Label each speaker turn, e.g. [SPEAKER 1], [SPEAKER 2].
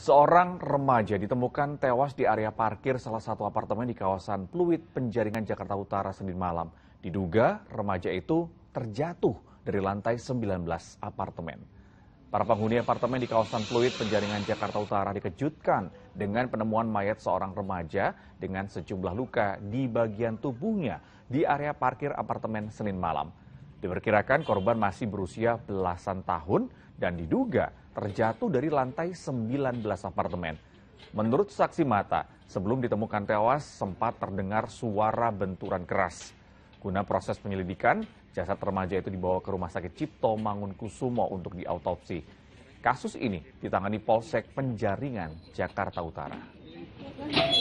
[SPEAKER 1] Seorang remaja ditemukan tewas di area parkir salah satu apartemen di kawasan Pluit, Penjaringan, Jakarta Utara, Senin malam. Diduga remaja itu terjatuh dari lantai 19 apartemen. Para penghuni apartemen di kawasan Pluit, Penjaringan, Jakarta Utara dikejutkan dengan penemuan mayat seorang remaja dengan sejumlah luka di bagian tubuhnya di area parkir apartemen Senin malam. Diperkirakan korban masih berusia belasan tahun dan diduga terjatuh dari lantai 19 apartemen. Menurut saksi mata, sebelum ditemukan tewas sempat terdengar suara benturan keras. Guna proses penyelidikan, jasad remaja itu dibawa ke Rumah Sakit Cipto Mangunkusumo untuk diautopsi. Kasus ini ditangani Polsek Penjaringan, Jakarta
[SPEAKER 2] Utara.